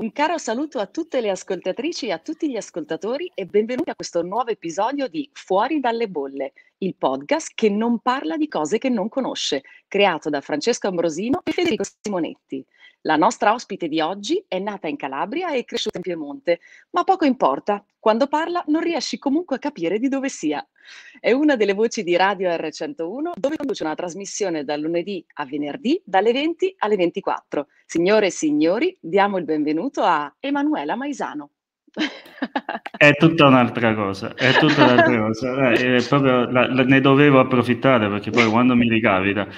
Un caro saluto a tutte le ascoltatrici e a tutti gli ascoltatori e benvenuti a questo nuovo episodio di Fuori dalle bolle, il podcast che non parla di cose che non conosce, creato da Francesco Ambrosino e Federico Simonetti. La nostra ospite di oggi è nata in Calabria e cresciuta in Piemonte, ma poco importa, quando parla non riesci comunque a capire di dove sia. È una delle voci di Radio R101 dove conduce una trasmissione dal lunedì a venerdì dalle 20 alle 24. Signore e signori, diamo il benvenuto a Emanuela Maisano. è tutta un'altra cosa, è tutta un'altra cosa. Eh, la, la, ne dovevo approfittare perché poi quando mi ricapita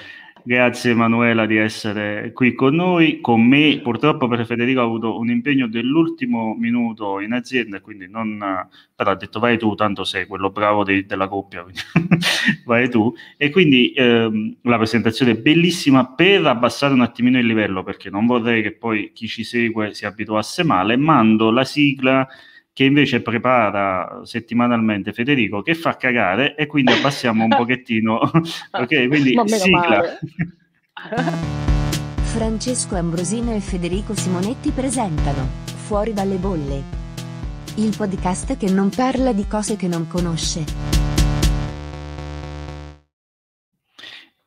Grazie Emanuela di essere qui con noi, con me. Purtroppo per Federico ha avuto un impegno dell'ultimo minuto in azienda, quindi non... però ha detto vai tu, tanto sei quello bravo dei, della coppia, vai tu. E quindi ehm, la presentazione è bellissima per abbassare un attimino il livello, perché non vorrei che poi chi ci segue si abituasse male. Mando la sigla che invece prepara settimanalmente Federico, che fa cagare e quindi abbassiamo un pochettino. ok, quindi sigla. Francesco Ambrosino e Federico Simonetti presentano Fuori dalle bolle, il podcast che non parla di cose che non conosce.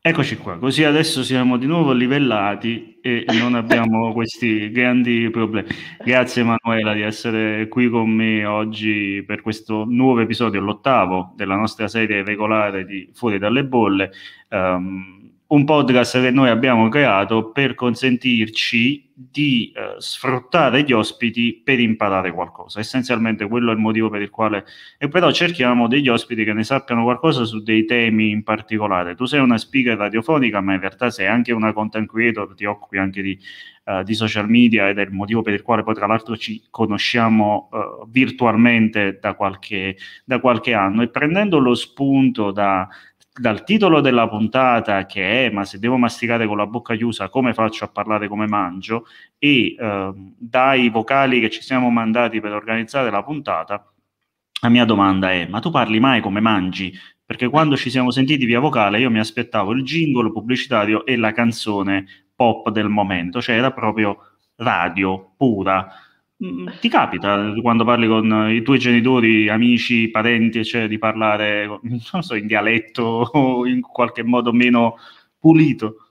Eccoci qua, così adesso siamo di nuovo livellati e non abbiamo questi grandi problemi. Grazie Emanuela di essere qui con me oggi per questo nuovo episodio, l'ottavo della nostra serie regolare di Fuori dalle bolle. Um, un podcast che noi abbiamo creato per consentirci di eh, sfruttare gli ospiti per imparare qualcosa. Essenzialmente quello è il motivo per il quale... E però cerchiamo degli ospiti che ne sappiano qualcosa su dei temi in particolare. Tu sei una speaker radiofonica, ma in realtà sei anche una content creator, ti occupi anche di, eh, di social media ed è il motivo per il quale poi tra l'altro ci conosciamo eh, virtualmente da qualche, da qualche anno. E prendendo lo spunto da dal titolo della puntata che è ma se devo masticare con la bocca chiusa come faccio a parlare come mangio e eh, dai vocali che ci siamo mandati per organizzare la puntata la mia domanda è ma tu parli mai come mangi? perché quando ci siamo sentiti via vocale io mi aspettavo il jingle pubblicitario e la canzone pop del momento cioè era proprio radio pura Mm, ti capita quando parli con i tuoi genitori, amici, parenti, eccetera, di parlare, non so, in dialetto o in qualche modo meno pulito?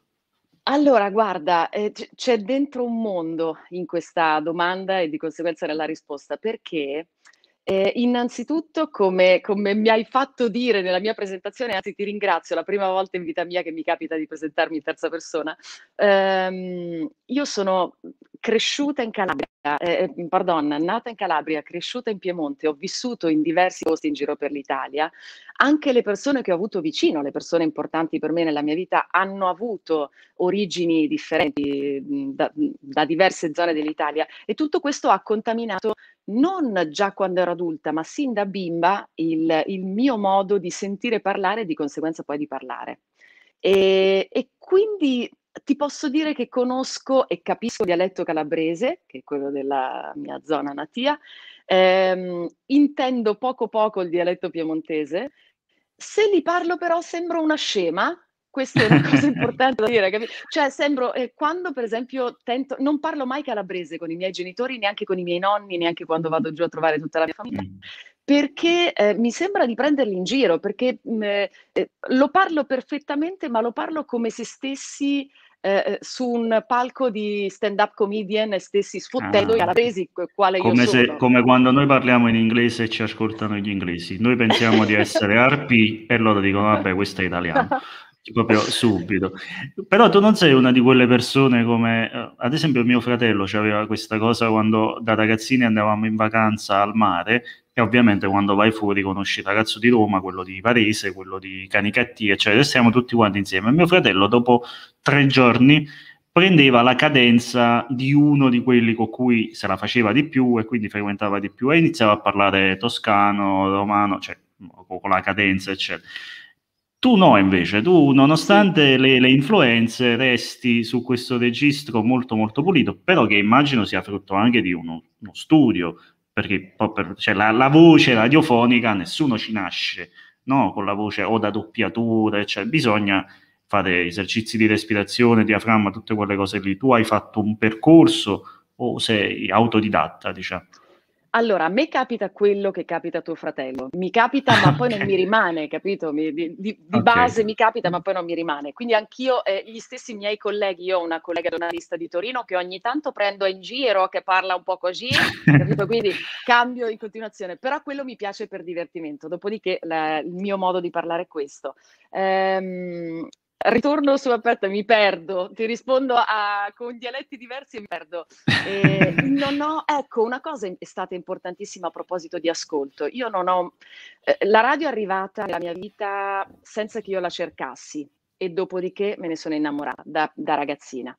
Allora, guarda, eh, c'è dentro un mondo in questa domanda e di conseguenza nella risposta, perché eh, innanzitutto, come, come, mi hai fatto dire nella mia presentazione, anzi ti ringrazio, è la prima volta in vita mia che mi capita di presentarmi in terza persona, ehm, io sono cresciuta in Calabria, eh, eh, pardon, nata in Calabria, cresciuta in Piemonte, ho vissuto in diversi posti in giro per l'Italia, anche le persone che ho avuto vicino, le persone importanti per me nella mia vita, hanno avuto origini differenti mm, da, da diverse zone dell'Italia e tutto questo ha contaminato non già quando ero adulta, ma sin da bimba, il, il mio modo di sentire parlare e di conseguenza poi di parlare. E, e, quindi ti posso dire che conosco e capisco il dialetto calabrese, che è quello della mia zona natia, ehm, intendo poco poco il dialetto piemontese, se li parlo però sembro una scema, questa è una cosa importante da dire, capito? Cioè, sembro, eh, quando per esempio tento, non parlo mai calabrese con i miei genitori, neanche con i miei nonni, neanche quando vado giù a trovare tutta la mia famiglia, mm. perché eh, mi sembra di prenderli in giro, perché mh, mm, eh, lo parlo perfettamente, ma lo parlo come se stessi eh, eh su un palco di stand-up comedian e stessi sfottendo ah, i calabresi, quale come io se, come quando noi parliamo in inglese e ci ascoltano gli inglesi. Noi pensiamo di essere arpi e loro dicono, vabbè, questo è italiano. proprio subito. Però tu non sei una di quelle persone come, eh, ad esempio, mio fratello aveva questa cosa quando da ragazzini andavamo in vacanza al mare e ovviamente quando vai fuori conosci il ragazzo di Roma, quello di Varese, quello di Canicattia, eccetera, e stiamo tutti quanti insieme. Mio fratello dopo tre giorni prendeva la cadenza di uno di quelli con cui se la faceva di più e quindi frequentava di più e iniziava a parlare toscano, romano, cioè con la cadenza, eccetera tu no, invece, tu nonostante le, le, influenze resti su questo registro molto molto pulito, però che immagino sia frutto anche di uno, uno studio, perché per, cioè, la, la, voce radiofonica nessuno ci nasce, no? Con la voce o da doppiatura, cioè bisogna fare esercizi di respirazione, diaframma, tutte quelle cose lì. Tu hai fatto un percorso o sei autodidatta, diciamo? Allora, a me capita quello che capita a tuo fratello. Mi capita, ma okay. poi non mi rimane, capito? Mi, di, di, di okay. base mi capita, ma poi non mi rimane. Quindi anch'io, eh, gli stessi miei colleghi, io ho una collega giornalista di Torino che ogni tanto prendo in giro, che parla un po' così, capito? Quindi cambio in continuazione. Però quello mi piace per divertimento. Dopodiché la, il mio modo di parlare è questo. Ehm, ritorno su, aperta, mi perdo, ti rispondo a, con dialetti diversi e mi perdo. Eh, non ho, ecco, una cosa è stata importantissima a proposito di ascolto. Io non ho, eh, la radio è arrivata nella mia vita senza che io la cercassi e dopodiché me ne sono innamorata da, da ragazzina.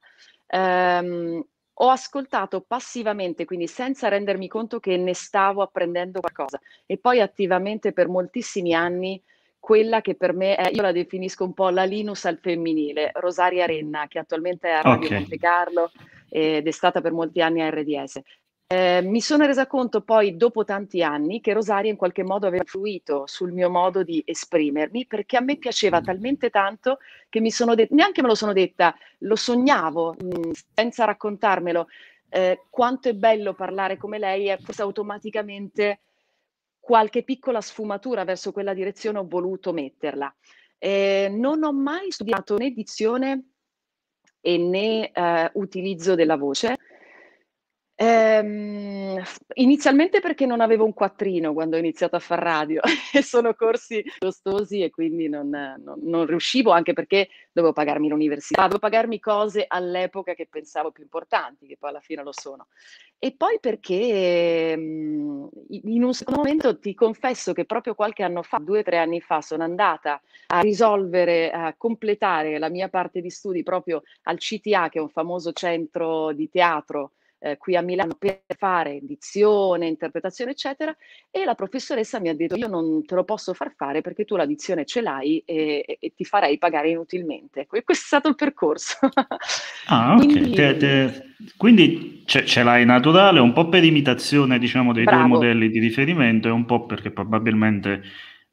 Um, ho ascoltato passivamente, quindi senza rendermi conto che ne stavo apprendendo qualcosa e poi attivamente per moltissimi anni quella che per me è, io la definisco un po' la Linus al femminile, Rosaria Renna, che attualmente è a Radio okay. Monte Carlo ed è stata per molti anni a RDS. Eh, mi sono resa conto poi dopo tanti anni che Rosaria in qualche modo aveva influito sul mio modo di esprimermi perché a me piaceva mm. talmente tanto che mi sono detta, neanche me lo sono detta, lo sognavo mh, mm, senza raccontarmelo. Eh, quanto è bello parlare come lei e forse automaticamente qualche piccola sfumatura verso quella direzione ho voluto metterla. Eh, non ho mai studiato né dizione né eh, utilizzo della voce, Ehm, inizialmente perché non avevo un quattrino quando ho iniziato a fare radio e sono corsi costosi e quindi non, non, non, riuscivo anche perché dovevo pagarmi l'università, dovevo pagarmi cose all'epoca che pensavo più importanti, che poi alla fine lo sono. E poi perché mhmm, in un secondo momento ti confesso che proprio qualche anno fa, due o tre anni fa, sono andata a risolvere, a completare la mia parte di studi proprio al CTA, che è un famoso centro di teatro eh, qui a Milano per fare dizione, interpretazione, eccetera. E la professoressa mi ha detto: Io non te lo posso far fare perché tu la dizione ce l'hai e, e, e ti farei pagare inutilmente. E ecco, questo è stato il percorso. ah, ok. quindi, te, te, quindi ce, ce, l'hai naturale, un po' per imitazione, diciamo, dei bravo. tuoi modelli di riferimento e un po' perché probabilmente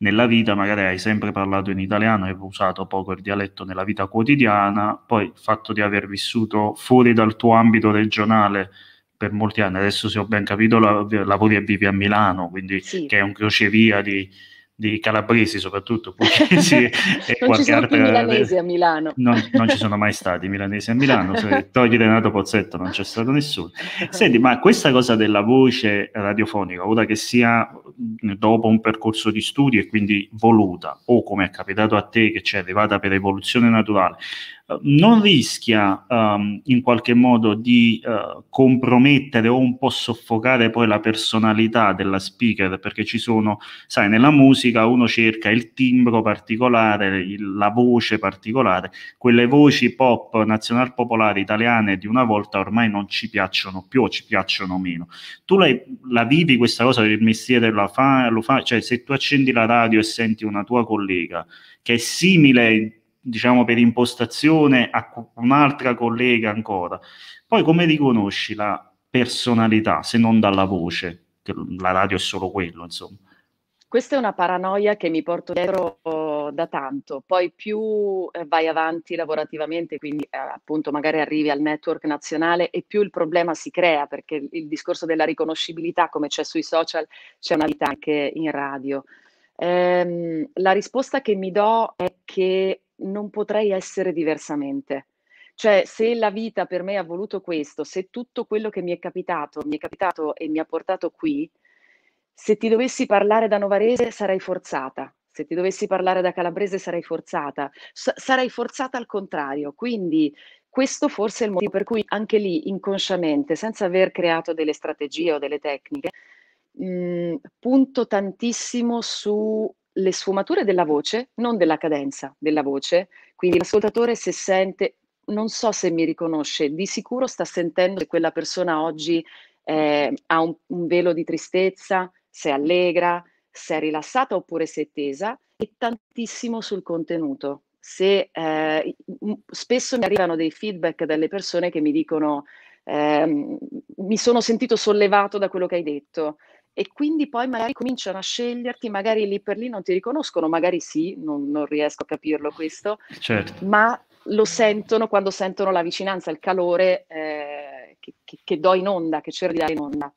nella vita magari hai sempre parlato in italiano, hai usato poco il dialetto nella vita quotidiana, poi il fatto di aver vissuto fuori dal tuo ambito regionale per molti anni, adesso se ho ben capito lavori e vivi a Milano, quindi sì. che è un crocevia di di calabresi soprattutto, pugliesi e non qualche altra... milanesi a Milano. Non, non, ci sono mai stati milanesi a Milano, se togli Renato Pozzetto non c'è stato nessuno. Senti, ma questa cosa della voce radiofonica, ora che sia dopo un percorso di studi e quindi voluta, o come è capitato a te che ci è arrivata per evoluzione naturale, eh, non rischia um, in qualche modo di uh, compromettere o un po' soffocare poi la personalità della speaker perché ci sono, sai, nella musica uno cerca il timbro particolare, il, la voce particolare, quelle voci pop nazional popolari italiane di una volta ormai non ci piacciono più o ci piacciono meno. Tu la, la vivi questa cosa del mestiere, la fa, lo fa, cioè se tu accendi la radio e senti una tua collega che è simile diciamo per impostazione a un'altra collega ancora. Poi come riconosci la personalità se non dalla voce? Che la radio è solo quello, insomma. Questa è una paranoia che mi porto dietro oh, da tanto, poi più eh, vai avanti lavorativamente, quindi eh, appunto magari arrivi al network nazionale e più il problema si crea perché il discorso della riconoscibilità come c'è sui social c'è una vita anche in radio. Ehm, la risposta che mi do è che non potrei essere diversamente. Cioè, se la vita per me ha voluto questo, se tutto quello che mi è capitato mi è capitato e mi ha portato qui, se ti dovessi parlare da novarese sarei forzata, se ti dovessi parlare da calabrese sarei forzata, S- sarei forzata al contrario. Quindi questo forse è il motivo per cui anche lì, inconsciamente, senza aver creato delle strategie o delle tecniche, mh, mm, punto tantissimo su le sfumature della voce, non della cadenza della voce, quindi l'ascoltatore se sente, non so se mi riconosce, di sicuro sta sentendo se quella persona oggi eh, ha un, un velo di tristezza, se è allegra, se è rilassata oppure se è tesa, e tantissimo sul contenuto. Se, eh, spesso mi arrivano dei feedback dalle persone che mi dicono eh, mi sono sentito sollevato da quello che hai detto, e quindi poi magari cominciano a sceglierti, magari lì per lì non ti riconoscono, magari sì, non, non riesco a capirlo questo, certo. ma lo sentono quando sentono la vicinanza, il calore eh, che, che, che, do in onda, che cerco di dare in onda.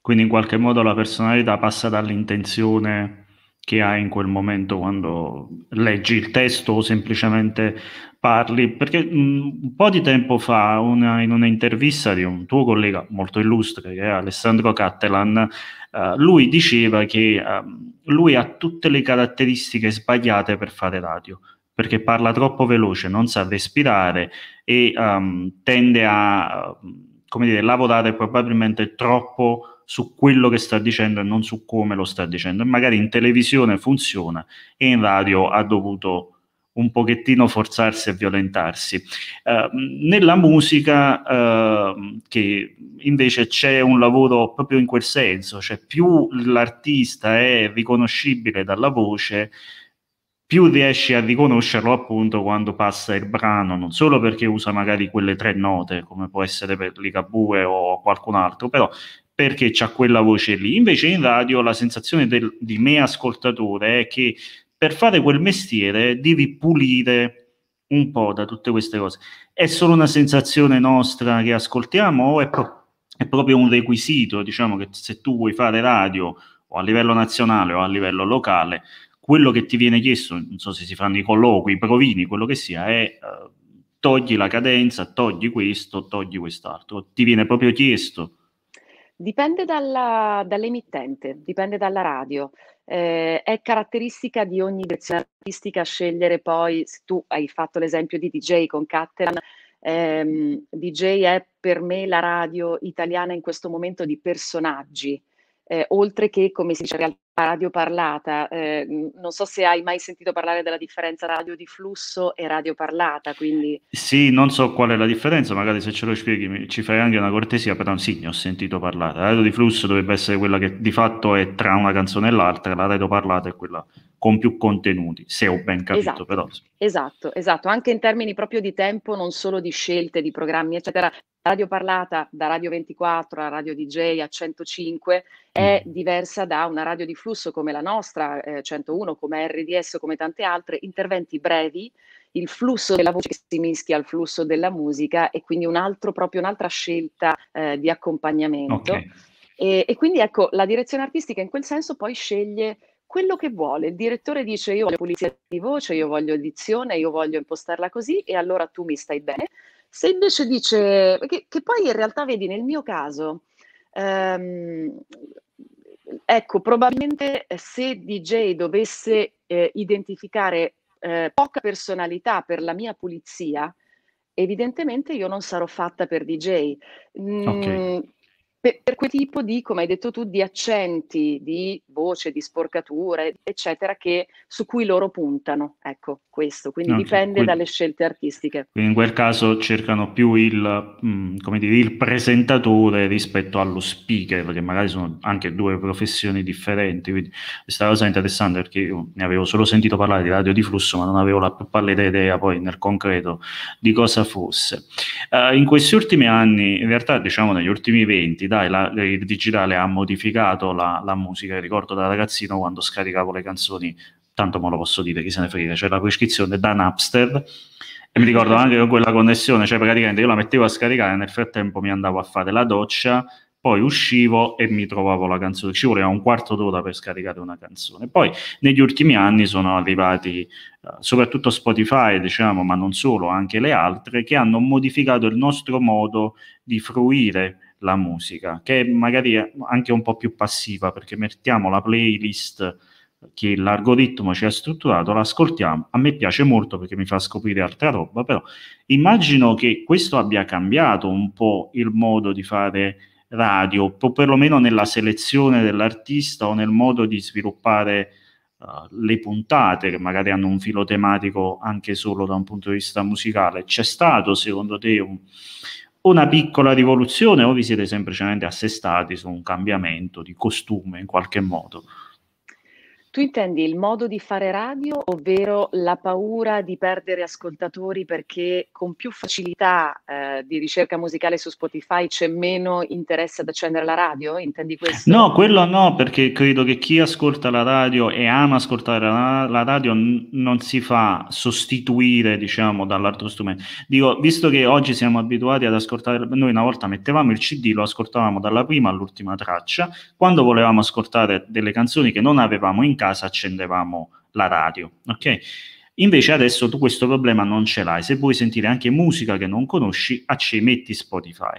Quindi in qualche modo la personalità passa dall'intenzione che hai in quel momento quando leggi il testo o semplicemente parli. Perché mh, un po' di tempo fa, una, in un'intervista di un tuo collega molto illustre, che è Alessandro Cattelan, uh, lui diceva che uh, lui ha tutte le caratteristiche sbagliate per fare radio perché parla troppo veloce, non sa respirare e um, tende a, ehm, come dire, lavorare probabilmente troppo su quello che sta dicendo e non su come lo sta dicendo. E magari in televisione funziona e in radio ha dovuto un pochettino forzarsi e violentarsi. Eh, nella musica eh, che invece c'è un lavoro proprio in quel senso, cioè più l'artista è riconoscibile dalla voce, più riesci a riconoscerlo appunto quando passa il brano, non solo perché usa magari quelle tre note, come può essere per Ligabue o qualcun altro, però perché c'ha quella voce lì. Invece in radio la sensazione del, di me ascoltatore è che per fare quel mestiere devi pulire un po' da tutte queste cose. È solo una sensazione nostra che ascoltiamo o è, pro- è proprio un requisito, diciamo che se tu vuoi fare radio o a livello nazionale o a livello locale, quello che ti viene chiesto, non so se si fanno i colloqui, i provini, quello che sia, è eh, togli la cadenza, togli questo, togli quest'altro, ti viene proprio chiesto. Dipende dalla, dall'emittente, dipende dalla radio. Eh, è caratteristica di ogni direzione artistica scegliere poi, tu hai fatto l'esempio di DJ con Cattelan, ehm, DJ è per me la radio italiana in questo momento di personaggi, eh, oltre che, come si dice in realtà, radio parlata. Eh, non so se hai mai sentito parlare della differenza radio di flusso e radio parlata. Quindi... Sì, non so qual è la differenza, magari se ce lo spieghi ci fai anche una cortesia, però sì, ne ho sentito parlare. La radio di flusso dovrebbe essere quella che di fatto è tra una canzone e l'altra, la radio parlata è quella con più contenuti, se ho ben capito esatto, però. Esatto, esatto, anche in termini proprio di tempo, non solo di scelte, di programmi, eccetera. Radio parlata da Radio 24 a Radio DJ a 105 mm. è diversa da una radio di flusso flusso come la nostra, eh, 101, come RDS, come tante altre, interventi brevi, il flusso della voce che si mischia al flusso della musica e quindi un altro, proprio un'altra scelta eh, di accompagnamento. Okay. E, e quindi ecco, la direzione artistica in quel senso poi sceglie quello che vuole. Il direttore dice io voglio pulizia di voce, io voglio edizione, io voglio impostarla così e allora tu mi stai bene. Se invece dice, che, che poi in realtà vedi nel mio caso, ehm, ecco, probabilmente eh, se DJ dovesse eh, identificare eh, poca personalità per la mia pulizia, evidentemente io non sarò fatta per DJ. Mm, okay per, per, quel tipo di, come hai detto tu, di accenti, di voce, di sporcature, eccetera, che, su cui loro puntano. Ecco, questo, quindi okay, dipende quindi, dalle scelte artistiche. Quindi in quel caso cercano più il, mh, mm, dire, il, presentatore rispetto allo speaker, perché magari sono anche due professioni differenti. Quindi questa cosa è interessante perché io ne avevo solo sentito parlare di radio di flusso, ma non avevo la più pallida idea poi nel concreto di cosa fosse. Uh, in questi ultimi anni, in realtà diciamo negli ultimi 20, dai, il digitale ha modificato la, la musica, ricordo da ragazzino quando scaricavo le canzoni, tanto me lo posso dire, chi se ne frega, c'è la prescrizione da Napster e mi ricordo anche con quella connessione, cioè praticamente io la mettevo a scaricare, nel frattempo mi andavo a fare la doccia, poi uscivo e mi trovavo la canzone, ci voleva un quarto d'ora per scaricare una canzone. Poi negli ultimi anni sono arrivati eh, soprattutto Spotify, diciamo, ma non solo, anche le altre, che hanno modificato il nostro modo di fruire la musica, che è magari anche un po' più passiva perché mettiamo la playlist che l'algoritmo ci ha strutturato, l'ascoltiamo. A me piace molto perché mi fa scoprire altra roba, però immagino che questo abbia cambiato un po' il modo di fare radio, o perlomeno nella selezione dell'artista o nel modo di sviluppare uh, le puntate che magari hanno un filo tematico anche solo da un punto di vista musicale. C'è stato secondo te un, una piccola rivoluzione o vi siete semplicemente assestati su un cambiamento di costume in qualche modo? Tu intendi il modo di fare radio, ovvero la paura di perdere ascoltatori perché con più facilità eh, di ricerca musicale su Spotify c'è meno interesse ad accendere la radio? Intendi questo? No, quello no, perché credo che chi ascolta la radio e ama ascoltare la, la radio n- non si fa sostituire, diciamo, dall'altro strumento. Dico, visto che oggi siamo abituati ad ascoltare, noi una volta mettevamo il CD, lo ascoltavamo dalla prima all'ultima traccia, quando volevamo ascoltare delle canzoni che non avevamo in casa, casa accendevamo la radio. Ok? Invece adesso tu questo problema non ce l'hai. Se vuoi sentire anche musica che non conosci, metti Spotify.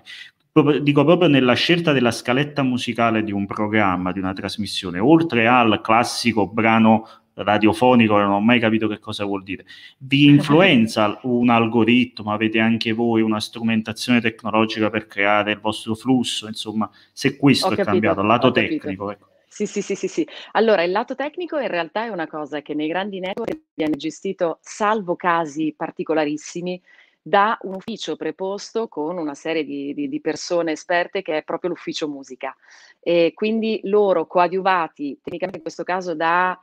Dico proprio nella scelta della scaletta musicale di un programma, di una trasmissione, oltre al classico brano radiofonico, non ho mai capito che cosa vuol dire. Vi influenza un algoritmo? Avete anche voi una strumentazione tecnologica per creare il vostro flusso? Insomma, se questo ho è capito, cambiato, lato tecnico. Capito. Ecco. Sì, sì, sì, sì, sì. Allora, il lato tecnico in realtà è una cosa che nei grandi network viene gestito, salvo casi particolarissimi, da un ufficio preposto con una serie di, di, di, persone esperte che è proprio l'ufficio musica. E quindi loro coadiuvati, tecnicamente in questo caso da,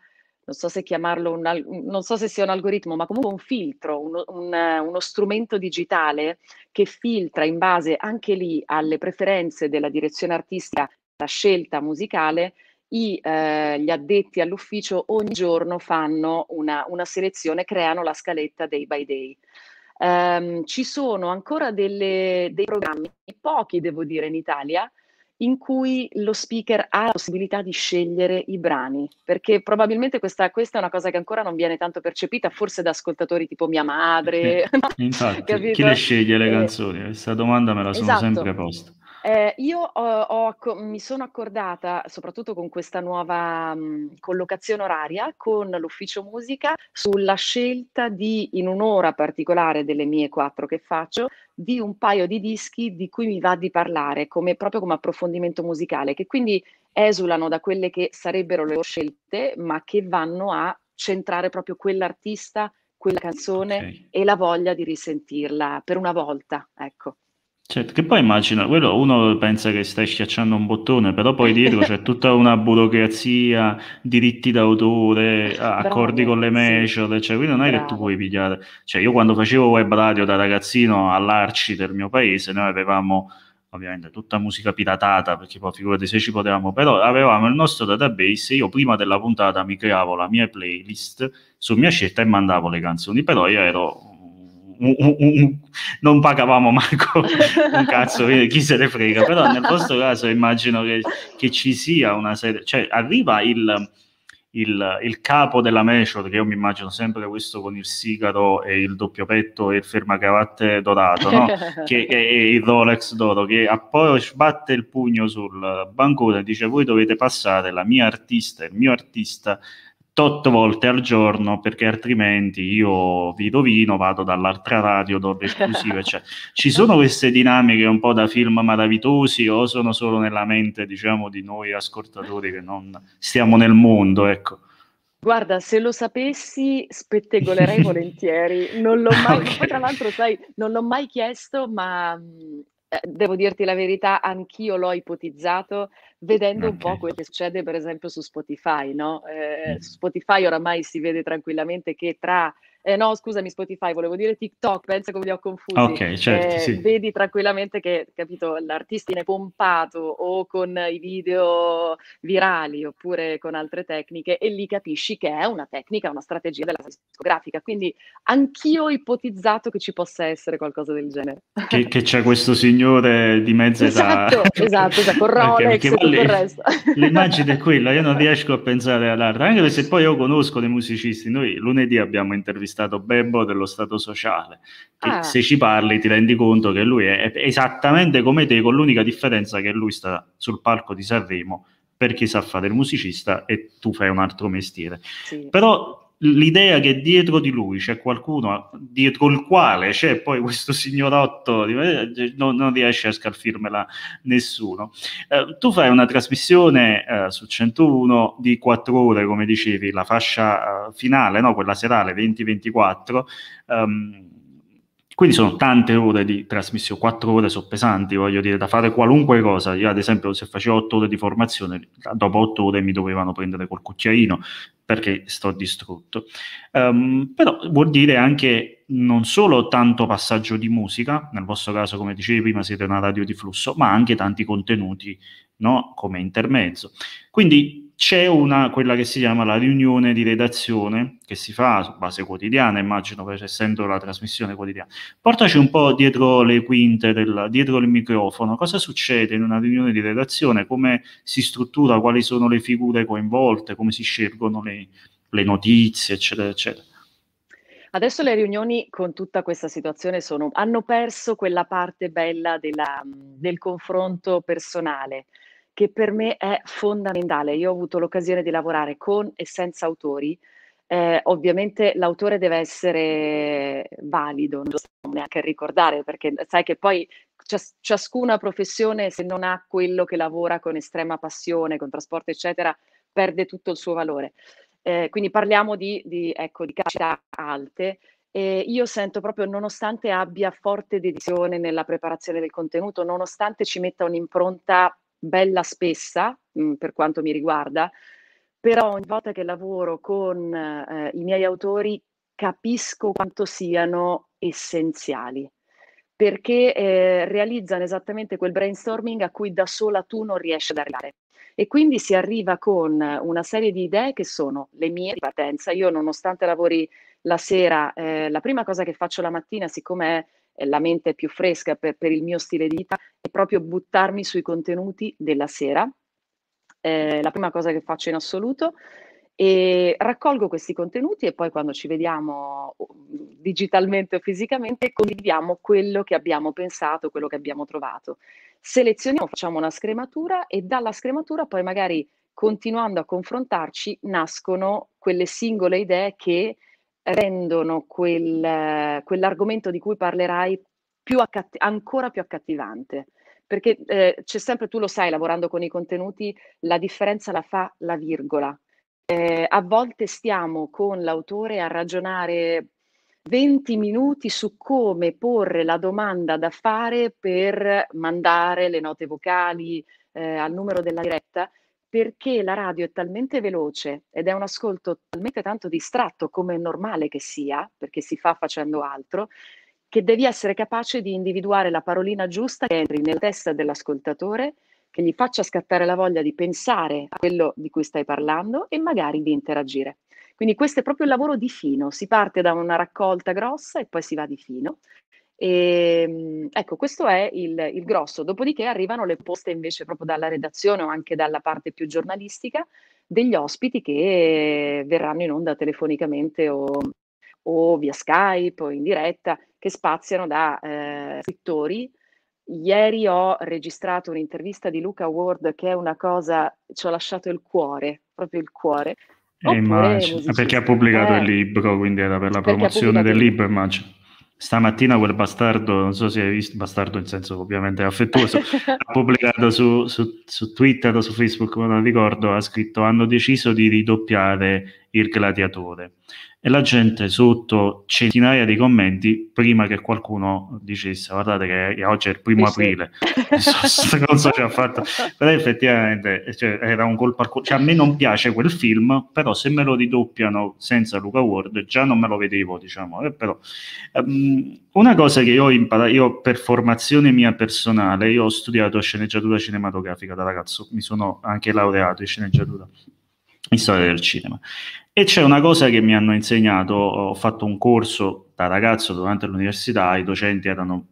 non so se chiamarlo, un, non so se sia un algoritmo, ma comunque un filtro, un, un, uno strumento digitale che filtra in base anche lì alle preferenze della direzione artistica la scelta musicale i, eh, gli addetti all'ufficio ogni giorno fanno una, una selezione, creano la scaletta day by day. Um, ci sono ancora delle, dei programmi, pochi devo dire in Italia, in cui lo speaker ha la possibilità di scegliere i brani, perché probabilmente questa, questa, è una cosa che ancora non viene tanto percepita, forse da ascoltatori tipo mia madre. Infatti, chi le sceglie le eh. canzoni? Questa domanda me la sono esatto. sempre posta. Eh, io ho, ho, mi sono accordata, soprattutto con questa nuova mh, mm, collocazione oraria, con l'ufficio musica sulla scelta di, in un'ora particolare delle mie quattro che faccio, di un paio di dischi di cui mi va di parlare, come, proprio come approfondimento musicale, che quindi esulano da quelle che sarebbero le scelte, ma che vanno a centrare proprio quell'artista, quella canzone okay. e la voglia di risentirla per una volta, ecco. Certo, che poi immagina, quello uno pensa che stai schiacciando un bottone, però poi dietro c'è tutta una burocrazia, diritti d'autore, Bravo, accordi con le major, sì. cioè quindi non è Bravo. che tu puoi pigliare. Cioè io quando facevo web radio da ragazzino all'Arci del mio paese, noi avevamo ovviamente tutta musica piratata, perché poi figurati se ci potevamo, però avevamo il nostro database, io prima della puntata mi creavo la mia playlist su mia scelta e mandavo le canzoni, però io ero non pagavamo Marco un cazzo, chi se ne frega, però nel vostro caso immagino che, che ci sia una serie, cioè arriva il, il, il, capo della Meshot, che io mi immagino sempre questo con il sigaro e il doppio petto e il fermacavatte dorato, no? che, è il Rolex d'oro, che poi sbatte il pugno sul bancone e dice voi dovete passare la mia artista, il mio artista tot volte al giorno perché altrimenti io vi rovino, vado dall'altra radio, do l'esclusiva, cioè, ci sono queste dinamiche un po' da film maravitosi o sono solo nella mente, diciamo, di noi ascoltatori che non stiamo nel mondo, ecco. Guarda, se lo sapessi spettegolerei volentieri, non l'ho mai, okay. tra l'altro sai, non l'ho mai chiesto, ma mm, eh, devo dirti la verità, anch'io l'ho ipotizzato, vedendo okay. un po' quello che succede per esempio su Spotify. No? Eh, su Spotify oramai si vede tranquillamente che tra eh, no scusami Spotify, volevo dire TikTok, pensa come li ho confusi. Ok, certo, eh, sì. Vedi tranquillamente che, capito, l'artista è pompato o con i video virali oppure con altre tecniche e lì capisci che è una tecnica, una strategia della discografica, quindi anch'io ho ipotizzato che ci possa essere qualcosa del genere. Che, che c'è questo signore di mezza esatto, età. Esatto, esatto, esatto con Rolex e tutto il resto. L'immagine è quella, io non riesco a pensare all'arte, anche se poi io conosco dei musicisti, noi lunedì abbiamo intervistato stato bebbo dello stato sociale. Che ah. se ci parli ti rendi conto che lui è, esattamente come te, con l'unica differenza che lui sta sul palco di Sanremo perché sa fare il musicista e tu fai un altro mestiere. Sì. Però l'idea che dietro di lui c'è qualcuno dietro il quale c'è poi questo signorotto non, non riesce a scalfirmela nessuno eh, tu fai una trasmissione eh, su 101 di 4 ore come dicevi la fascia eh, finale no? quella serale 20-24 um, ehm, quindi sono tante ore di trasmissione, quattro ore sono pesanti, voglio dire, da fare qualunque cosa. Io ad esempio se facevo otto ore di formazione, dopo otto ore mi dovevano prendere col cucchiaino, perché sto distrutto. Um, però vuol dire anche non solo tanto passaggio di musica, nel vostro caso come dicevi prima siete una radio di flusso, ma anche tanti contenuti no? come intermezzo. Quindi c'è una, quella che si chiama la riunione di redazione, che si fa su base quotidiana, immagino, per essendo la trasmissione quotidiana. Portaci un po' dietro le quinte, del, dietro il microfono, cosa succede in una riunione di redazione, come si struttura, quali sono le figure coinvolte, come si scelgono le, le notizie, eccetera, eccetera. Adesso le riunioni con tutta questa situazione sono, hanno perso quella parte bella della, del confronto personale che per me è fondamentale. Io ho avuto l'occasione di lavorare con e senza autori. Eh, ovviamente l'autore deve essere valido, non lo so neanche ricordare, perché sai che poi cias- ciascuna professione, se non ha quello che lavora con estrema passione, con trasporto, eccetera, perde tutto il suo valore. Eh, quindi parliamo di, di, ecco, di capacità alte. E io sento proprio, nonostante abbia forte dedizione nella preparazione del contenuto, nonostante ci metta un'impronta bella spessa mh, mm, per quanto mi riguarda, però ogni volta che lavoro con eh, i miei autori capisco quanto siano essenziali perché eh, realizzano esattamente quel brainstorming a cui da sola tu non riesci ad arrivare. E quindi si arriva con una serie di idee che sono le mie di partenza. Io nonostante lavori la sera, eh, la prima cosa che faccio la mattina, siccome è eh, la mente è più fresca per, per il mio stile di vita, è proprio buttarmi sui contenuti della sera. Eh, la prima cosa che faccio in assoluto e raccolgo questi contenuti e poi quando ci vediamo digitalmente o fisicamente condividiamo quello che abbiamo pensato, quello che abbiamo trovato. Selezioniamo, facciamo una scrematura e dalla scrematura poi magari continuando a confrontarci nascono quelle singole idee che rendono quel, quell'argomento di cui parlerai più accatt- ancora più accattivante. Perché eh, c'è sempre, tu lo sai, lavorando con i contenuti, la differenza la fa la virgola. Eh, a volte stiamo con l'autore a ragionare 20 minuti su come porre la domanda da fare per mandare le note vocali eh, al numero della diretta, perché la radio è talmente veloce ed è un ascolto talmente tanto distratto come è normale che sia, perché si fa facendo altro, che devi essere capace di individuare la parolina giusta che entri nella testa dell'ascoltatore, che gli faccia scattare la voglia di pensare a quello di cui stai parlando e magari di interagire. Quindi questo è proprio il lavoro di fino, si parte da una raccolta grossa e poi si va di fino e, ehm, ecco, questo è il, il, grosso. Dopodiché arrivano le poste invece proprio dalla redazione o anche dalla parte più giornalistica degli ospiti che verranno in onda telefonicamente o, o via Skype o in diretta, che spaziano da eh, scrittori. Ieri ho registrato un'intervista di Luca Ward che è una cosa, ci ho lasciato il cuore, proprio il cuore. Eh, immagino, ah, perché ha pubblicato eh, il libro, quindi era per la promozione del libro, immagino stamattina quel bastardo, non so se hai visto, bastardo in senso ovviamente affettuoso, ha pubblicato su, su, su Twitter o su Facebook, non ricordo, ha scritto hanno deciso di ridoppiare il gladiatore. E la gente sotto centinaia di commenti prima che qualcuno dicesse guardate che oggi è il primo sì, aprile, sì. non so ce l'ha fatta, però effettivamente cioè, era un colpo al cuore, cioè, a me non piace quel film, però se me lo ridoppiano senza Luca Ward già non me lo vedevo, diciamo, eh, però um, una cosa che io ho imparato, io per formazione mia personale, io ho studiato sceneggiatura cinematografica da ragazzo, mi sono anche laureato in sceneggiatura in storia del cinema. E c'è una cosa che mi hanno insegnato, ho fatto un corso da ragazzo durante l'università, i docenti erano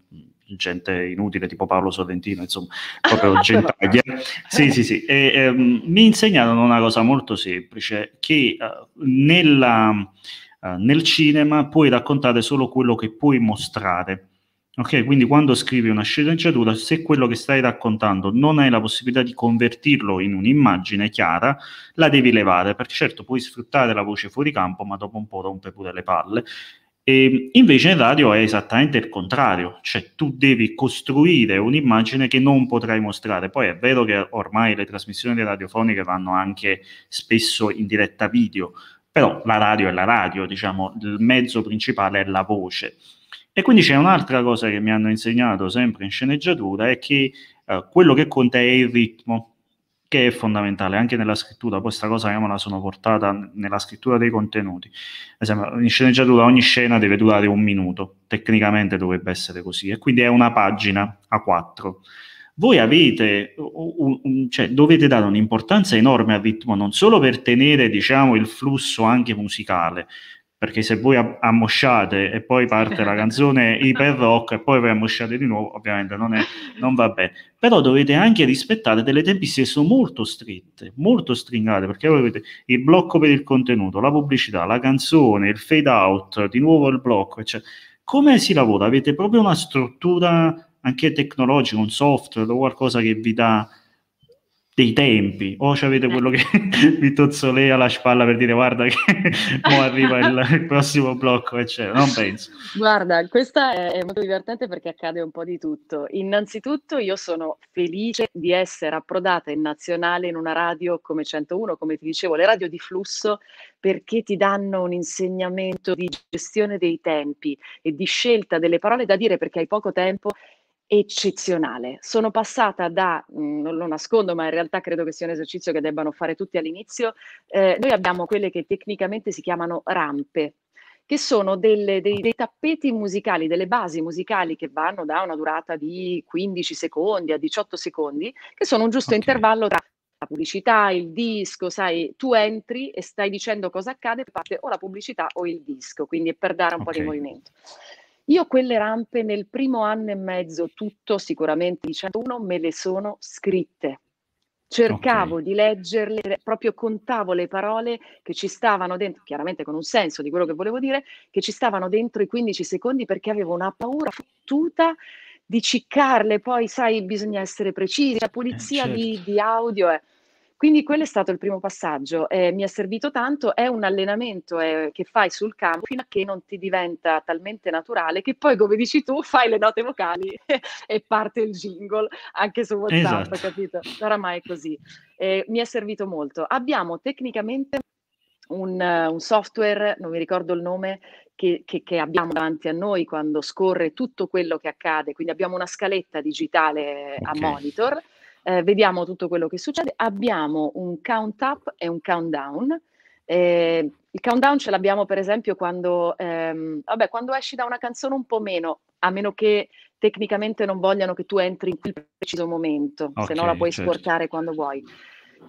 gente inutile tipo Paolo Sorrentino, insomma, proprio gentaglia. Sì, sì, sì. E, ehm, mi insegnarono una cosa molto semplice, che eh, nella, eh, nel cinema puoi raccontare solo quello che puoi mostrare. Ok, quindi quando scrivi una sceneggiatura, se quello che stai raccontando non hai la possibilità di convertirlo in un'immagine chiara, la devi levare, perché certo puoi sfruttare la voce fuori campo, ma dopo un po' rompe pure le palle. E invece in radio è esattamente il contrario, cioè tu devi costruire un'immagine che non potrai mostrare. Poi è vero che ormai le trasmissioni radiofoniche vanno anche spesso in diretta video, però la radio è la radio, diciamo, il mezzo principale è la voce. E quindi c'è un'altra cosa che mi hanno insegnato sempre in sceneggiatura, è che eh, quello che conta è il ritmo, che è fondamentale anche nella scrittura. Poi questa cosa io me la sono portata nella scrittura dei contenuti. Ad esempio, in sceneggiatura ogni scena deve durare un minuto, tecnicamente dovrebbe essere così, e quindi è una pagina a quattro voi avete, un, un, cioè, dovete dare un'importanza enorme al ritmo, non solo per tenere diciamo, il flusso anche musicale, perché se voi ammosciate e poi parte la canzone iper rock e poi voi ammosciate di nuovo, ovviamente non, è, non, va bene. Però dovete anche rispettare delle tempistiche che sono molto strette, molto stringate, perché voi avete il blocco per il contenuto, la pubblicità, la canzone, il fade out, di nuovo il blocco, eccetera. Come si lavora? Avete proprio una struttura anche tecnologica, un software o qualcosa che vi dà dei tempi o avete quello che vi tozzolea la spalla per dire guarda che mo arriva il, il prossimo blocco eccetera non penso guarda questa è molto divertente perché accade un po' di tutto innanzitutto io sono felice di essere approdata in nazionale in una radio come 101 come ti dicevo le radio di flusso perché ti danno un insegnamento di gestione dei tempi e di scelta delle parole da dire perché hai poco tempo eccezionale. Sono passata da, mm, non lo nascondo, ma in realtà credo che sia un esercizio che debbano fare tutti all'inizio, eh, noi abbiamo quelle che tecnicamente si chiamano rampe, che sono delle, dei, dei, tappeti musicali, delle basi musicali che vanno da una durata di 15 secondi a 18 secondi, che sono un giusto okay. intervallo tra la pubblicità, il disco, sai, tu entri e stai dicendo cosa accade, parte o la pubblicità o il disco, quindi è per dare un okay. po' di movimento. Io quelle rampe nel primo anno e mezzo, tutto sicuramente di 101, me le sono scritte. Cercavo okay. di leggerle, proprio contavo le parole che ci stavano dentro, chiaramente con un senso di quello che volevo dire, che ci stavano dentro i 15 secondi perché avevo una paura fottuta di ciccarle, poi sai bisogna essere precisi, la eh, pulizia eh, certo. di, di, audio è... Eh quindi quello è stato il primo passaggio, eh, mi è servito tanto, è un allenamento eh, che fai sul campo fino a che non ti diventa talmente naturale che poi come dici tu fai le note vocali e parte il jingle anche su WhatsApp, esatto. capito? Oramai è così. Eh, mi è servito molto. Abbiamo tecnicamente un, eh, un, software, non mi ricordo il nome, che, che, che, abbiamo davanti a noi quando scorre tutto quello che accade. Quindi abbiamo una scaletta digitale eh, okay. a monitor eh, vediamo tutto quello che succede, abbiamo un count up e un countdown. Eh, il countdown ce l'abbiamo per esempio quando, ehm, vabbè, quando esci da una canzone un po' meno, a meno che tecnicamente non vogliano che tu entri in quel preciso momento, okay, se no la puoi certo. sporcare quando vuoi.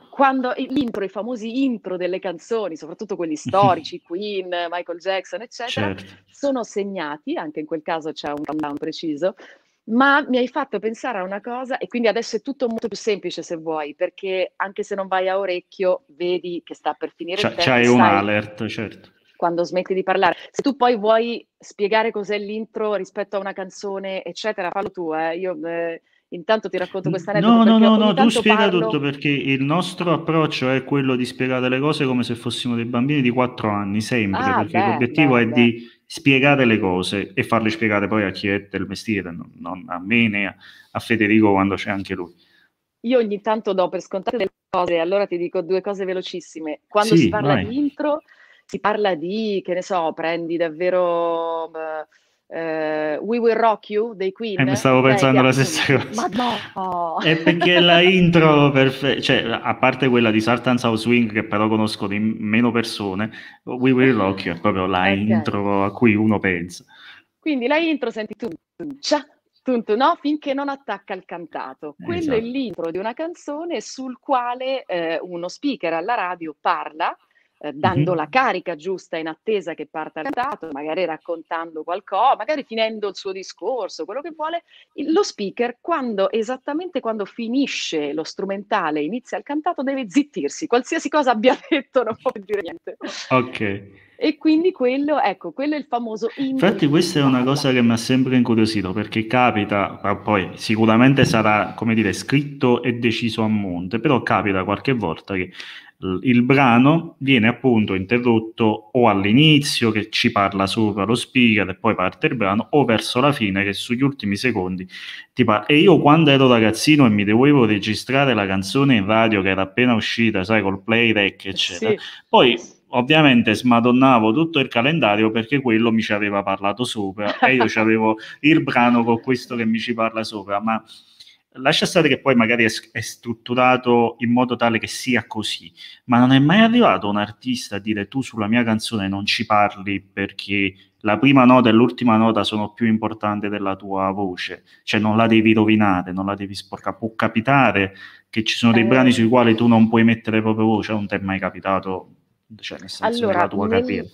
Quando l'intro, i famosi intro delle canzoni, soprattutto quelli mhm. storici, Queen, Michael Jackson, eccetera, certo. sono segnati, anche in quel caso c'è un countdown preciso, ma mi hai fatto pensare a una cosa e quindi adesso è tutto molto più semplice se vuoi, perché anche se non vai a orecchio vedi che sta per finire C'è, il tempo. C'hai un alert, certo. Quando smetti di parlare. Se tu poi vuoi spiegare cos'è l'intro rispetto a una canzone, eccetera, fallo tu, eh. Io... Eh, Intanto ti racconto questa aneddoto. No, no, no, no, tu spiega parlo... tutto perché il nostro approccio è quello di spiegare le cose come se fossimo dei bambini di quattro anni, sempre, ah, perché beh, l'obiettivo beh, è beh. di spiegare le cose e farle spiegare poi a chi è del mestiere, non, non a me né a, a, Federico quando c'è anche lui. Io ogni tanto do per scontate delle cose, allora ti dico due cose velocissime. Quando sì, si parla vai. di intro, si parla di, che ne so, prendi davvero... Beh, Uh, We Will Rock You dei Queen. Eh, mi stavo pensando Beh, la stessa cosa. Ma no! È perché la intro, perfe- cioè, a parte quella di Sartan South Swing, che però conosco di meno persone, We Will Rock You è proprio la okay. intro a cui uno pensa. Quindi la intro senti tu, cia, Tunto, no? Finché non attacca il cantato. Eh, Quello esatto. è l'intro di una canzone sul quale eh, uno speaker alla radio parla eh, dando mm-hmm. la carica giusta in attesa che parta il candidato, magari raccontando qualcosa, magari finendo il suo discorso, quello che vuole. Lo speaker, quando, esattamente quando finisce lo strumentale e inizia il cantato, deve zittirsi. Qualsiasi cosa abbia detto non può dire niente. Ok. E quindi quello, ecco, quello è il famoso... Infatti questa è una cosa che mi ha sempre incuriosito, perché capita, ma poi sicuramente sarà, come dire, scritto e deciso a monte, però capita qualche volta che il brano viene appunto interrotto o all'inizio che ci parla sopra lo speaker e poi parte il brano o verso la fine che sugli ultimi secondi ti parla e io quando ero ragazzino e mi dovevo registrare la canzone in radio che era appena uscita sai col playback eh eccetera sì. poi ovviamente smadonnavo tutto il calendario perché quello mi ci aveva parlato sopra e io avevo il brano con questo che mi ci parla sopra ma lascia stare che poi magari è, è, strutturato in modo tale che sia così, ma non è mai arrivato un artista a dire tu sulla mia canzone non ci parli perché la prima nota e l'ultima nota sono più importanti della tua voce, cioè non la devi rovinare, non la devi sporcare, può capitare che ci sono dei brani sui quali tu non puoi mettere proprio voce, non ti è mai capitato, cioè nel senso allora, della tua nel... carriera.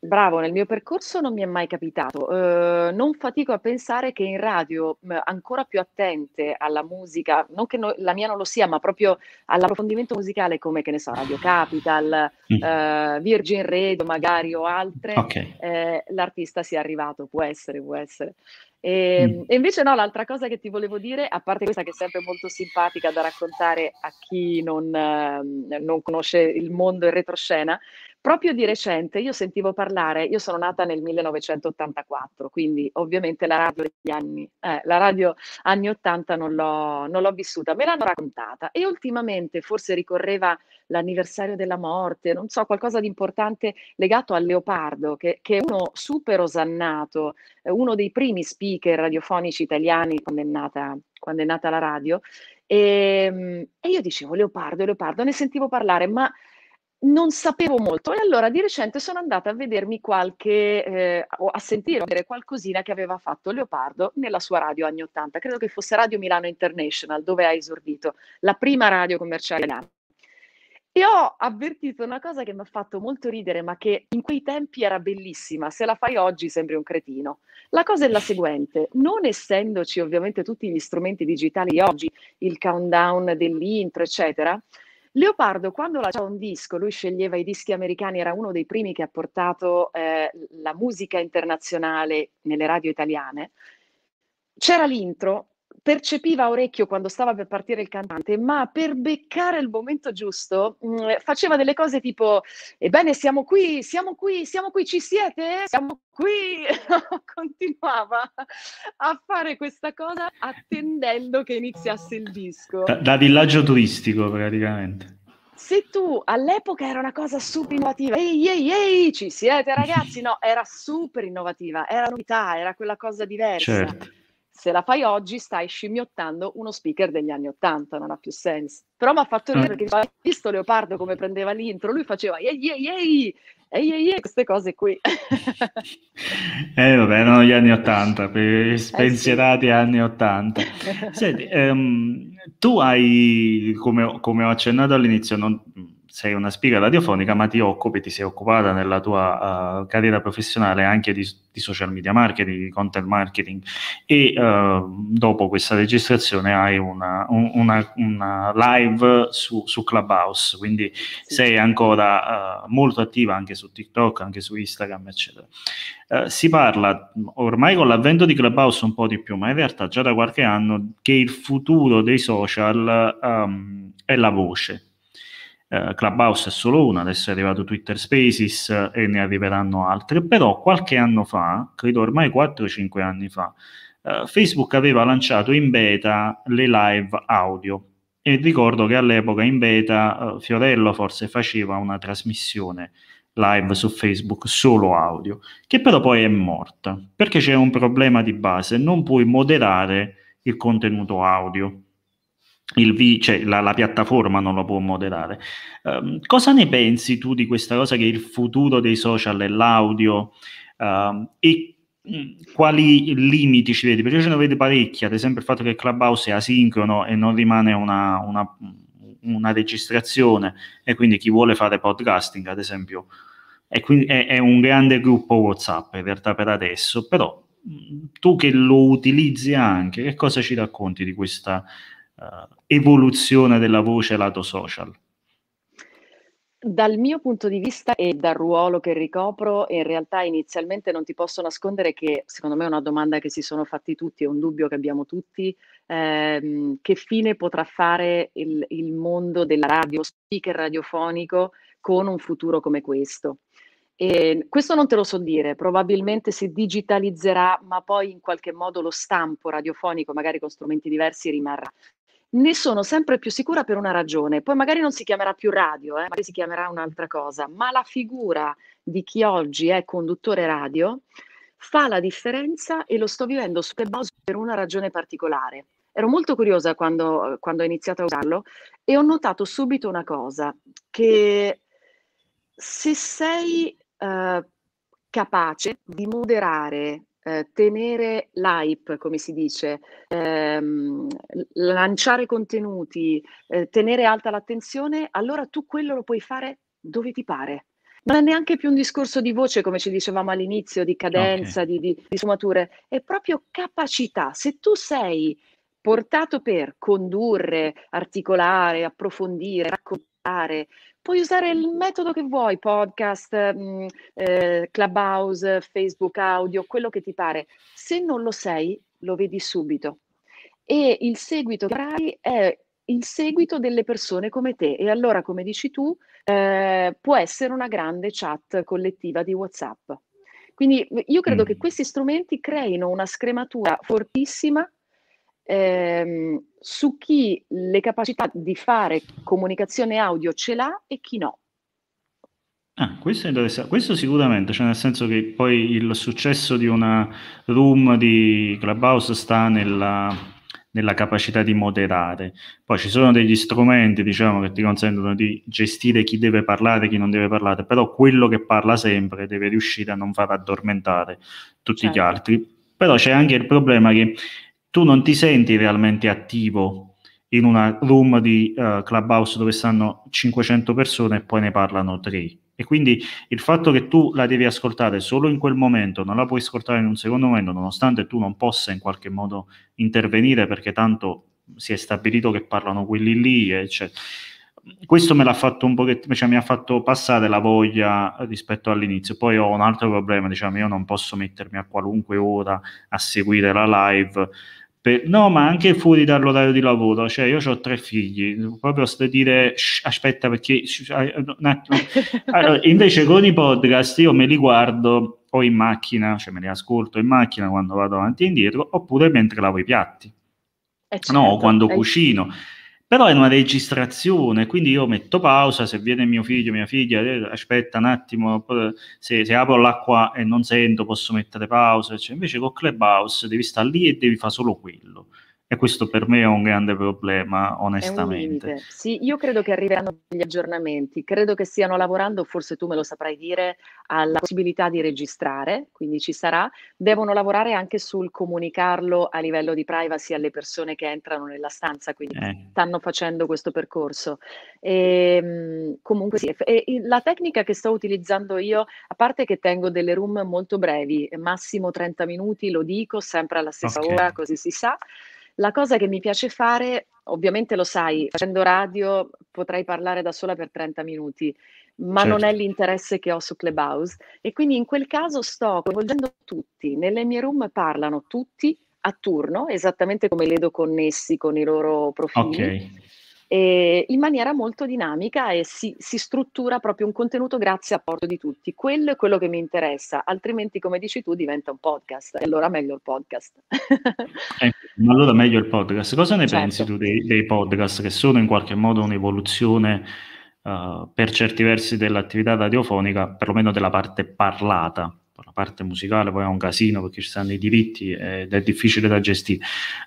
Bravo, nel mio percorso non mi è mai capitato. Eh, non fatico a pensare che in radio, mhmm, ancora più attente alla musica, non che no, la mia non lo sia, ma proprio all'approfondimento musicale come, che ne so, Radio Capital, eh, Virgin Radio magari o altre, okay. eh, l'artista sia arrivato, può essere, può essere. E, mm. e, invece no, l'altra cosa che ti volevo dire, a parte questa che è sempre molto simpatica da raccontare a chi non, mhmm, non conosce il mondo in retroscena, Proprio di recente io sentivo parlare, io sono nata nel 1984, quindi ovviamente la radio degli anni, eh, la radio anni 80 non l'ho, non l'ho vissuta, me l'hanno raccontata e ultimamente forse ricorreva l'anniversario della morte, non so, qualcosa di importante legato al Leopardo, che, che è uno super osannato, uno dei primi speaker radiofonici italiani quando è nata, quando è nata la radio. E, ehm, e io dicevo Leopardo, Leopardo, ne sentivo parlare, ma non sapevo molto e allora di recente sono andata a vedermi qualche eh, o a sentire qualcosina che aveva fatto Leopardo nella sua radio anni 80, credo che fosse Radio Milano International dove ha esordito, la prima radio commerciale italiana. E ho avvertito una cosa che mi ha fatto molto ridere, ma che in quei tempi era bellissima, se la fai oggi sembri un cretino. La cosa è la seguente, non essendoci ovviamente tutti gli strumenti digitali di oggi, il countdown dell'intro, eccetera, Leopardo, quando lanciò un disco, lui sceglieva i dischi americani, era uno dei primi che ha portato eh, la musica internazionale nelle radio italiane. C'era l'intro percepiva a orecchio quando stava per partire il cantante, ma per beccare il momento giusto mh, mm, faceva delle cose tipo, ebbene siamo qui, siamo qui, siamo qui, ci siete? Siamo qui! Continuava a fare questa cosa attendendo che iniziasse il disco. Da, da villaggio turistico praticamente se tu all'epoca era una cosa super innovativa, ehi ehi ehi, ci siete ragazzi, no, era super innovativa, era novità, era quella cosa diversa. Certo se la fai oggi stai scimmiottando uno speaker degli anni Ottanta, non ha più senso. Però mi ha fatto ridere mm. perché ho visto Leopardo come prendeva l'intro, lui faceva ehi ehi ehi, ehi ehi queste cose qui. eh vabbè, erano gli anni Ottanta, spensierati eh sì. anni Ottanta. Senti, ehm, tu hai, come, come, ho accennato all'inizio, non sei una spiga radiofonica, ma ti occupi, ti sei occupata nella tua uh, carriera professionale anche di, di, social media marketing, di content marketing e uh, dopo questa registrazione hai una, un, una, una live su, su, Clubhouse, quindi sì. sei ancora uh, molto attiva anche su TikTok, anche su Instagram, eccetera. si parla ormai con l'avvento di Clubhouse un po' di più, ma in realtà già da qualche anno che il futuro dei social um, è la voce eh, Clubhouse è solo una, adesso è arrivato Twitter Spaces eh, e ne arriveranno altre, però qualche anno fa, credo ormai 4-5 anni fa, eh, Facebook aveva lanciato in beta le live audio e ricordo che all'epoca in beta eh, Fiorello forse faceva una trasmissione live su Facebook solo audio, che però poi è morta perché c'è un problema di base, non puoi moderare il contenuto audio V, cioè la, la, piattaforma non lo può moderare. Um, cosa ne pensi tu di questa cosa che è il futuro dei social e l'audio um, e quali limiti ci vedi? Perché io ce ne vedo parecchi, ad esempio il fatto che Clubhouse è asincrono e non rimane una, una, una registrazione e quindi chi vuole fare podcasting, ad esempio, è, è, è un grande gruppo WhatsApp in realtà per adesso, però tu che lo utilizzi anche, che cosa ci racconti di questa uh, evoluzione della voce lato social? Dal mio punto di vista e dal ruolo che ricopro, in realtà inizialmente non ti posso nascondere che secondo me è una domanda che si sono fatti tutti, è un dubbio che abbiamo tutti, ehm, che fine potrà fare il, il mondo della radio, speaker radiofonico con un futuro come questo? E questo non te lo so dire, probabilmente si digitalizzerà, ma poi in qualche modo lo stampo radiofonico, magari con strumenti diversi, rimarrà ne sono sempre più sicura per una ragione. Poi magari non si chiamerà più radio, eh, magari si chiamerà un'altra cosa, ma la figura di chi oggi è conduttore radio fa la differenza e lo sto vivendo su base per una ragione particolare. Ero molto curiosa quando, quando ho iniziato a usarlo e ho notato subito una cosa, che se sei eh, capace di moderare eh, tenere l'hype, come si dice, ehm, lanciare contenuti, eh, tenere alta l'attenzione, allora tu quello lo puoi fare dove ti pare. Non è neanche più un discorso di voce, come ci dicevamo all'inizio, di cadenza, okay. di, di, di sfumature, è proprio capacità. Se tu sei portato per condurre, articolare, approfondire, raccontare, puoi usare il metodo che vuoi, podcast, mh, mm, eh, clubhouse, Facebook audio, quello che ti pare. Se non lo sei, lo vedi subito. E il seguito che avrai è il seguito delle persone come te. E allora, come dici tu, eh, può essere una grande chat collettiva di WhatsApp. Quindi io credo mm. che questi strumenti creino una scrematura fortissima ehm, su chi le capacità di fare comunicazione audio ce l'ha e chi no. Ah, questo, questo, sicuramente, cioè nel senso che poi il successo di una room di Clubhouse sta nella, nella capacità di moderare. Poi ci sono degli strumenti, diciamo, che ti consentono di gestire chi deve parlare e chi non deve parlare, però quello che parla sempre deve riuscire a non far addormentare tutti certo. gli altri. Però c'è anche il problema che tu non ti senti realmente attivo in una room di uh, clubhouse dove stanno 500 persone e poi ne parlano tre. E quindi il fatto che tu la devi ascoltare solo in quel momento, non la puoi ascoltare in un secondo momento, nonostante tu non possa in qualche modo intervenire perché tanto si è stabilito che parlano quelli lì, eccetera. Questo me l'ha fatto un pochettino, cioè mi ha fatto passare la voglia rispetto all'inizio. Poi ho un altro problema, diciamo, io non posso mettermi a qualunque ora a seguire la live per, no, ma anche fuori dall'orario di lavoro, cioè io ho tre figli, proprio sto dire aspetta perché ah, un attimo. Allora, invece con i podcast io me li guardo o in macchina, cioè me li ascolto in macchina quando vado avanti e indietro, oppure mentre lavo i piatti. Eh certo, no, quando eh. cucino però è una registrazione, quindi io metto pausa, se viene mio figlio, mia figlia, eh, aspetta un attimo, se, se, apro l'acqua e non sento posso mettere pausa, cioè, invece con Clubhouse devi stare lì e devi fare solo quello. E questo per me è un grande problema, onestamente. Sì, io credo che arriveranno degli aggiornamenti, credo che stiano lavorando, forse tu me lo saprai dire, alla possibilità di registrare, quindi ci sarà. Devono lavorare anche sul comunicarlo a livello di privacy alle persone che entrano nella stanza, quindi eh. stanno facendo questo percorso. E, ehm, comunque sì, e la tecnica che sto utilizzando io, a parte che tengo delle room molto brevi, massimo 30 minuti, lo dico sempre alla stessa okay. ora, così si sa. La cosa che mi piace fare, ovviamente lo sai, facendo radio potrei parlare da sola per 30 minuti, ma certo. non è certo. l'interesse che ho su Clubhouse e quindi in quel caso sto coinvolgendo tutti, nelle mie room parlano tutti a turno, esattamente come le do connessi con i loro profili. Okay eh, in maniera molto dinamica e si, si, struttura proprio un contenuto grazie a porto di tutti. Quello è quello che mi interessa, altrimenti come dici tu diventa un podcast e allora meglio il podcast. eh, ma allora meglio il podcast. Cosa ne certo. pensi tu dei, dei, podcast che sono in qualche modo un'evoluzione uh, per certi versi dell'attività radiofonica, perlomeno della parte parlata? parte musicale poi è un casino perché ci stanno i diritti ed è difficile da gestire.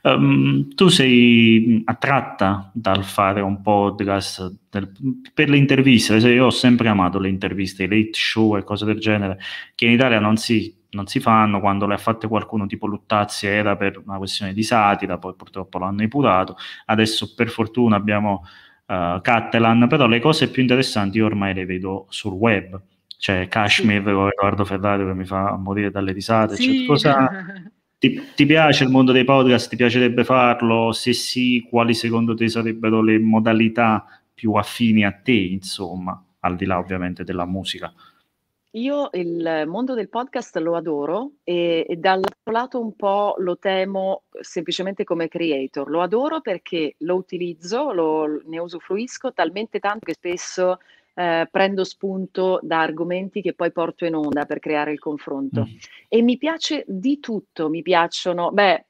Um, tu sei attratta dal fare un podcast del, per le interviste? Cioè, io ho sempre amato le interviste, i late show e cose del genere, che in Italia non si non si fanno, quando le ha fatte qualcuno tipo Luttazzi era per una questione di satira, poi purtroppo l'hanno imputato, adesso per fortuna abbiamo uh, Cattelan, però le cose più interessanti io ormai le vedo sul web c'è cioè, Kashmir sì. con Edoardo Ferrario che mi fa morire dalle risate, sì. cosa... ti, ti, piace il mondo dei podcast? Ti piacerebbe farlo? Se sì, quali secondo te sarebbero le modalità più affini a te, insomma, al di là ovviamente della musica? Io il mondo del podcast lo adoro e, e dall'altro lato un po' lo temo semplicemente come creator. Lo adoro perché lo utilizzo, lo, ne usufruisco talmente tanto che spesso eh, prendo spunto da argomenti che poi porto in onda per creare il confronto. Mm. E mi piace di tutto, mi piacciono, beh,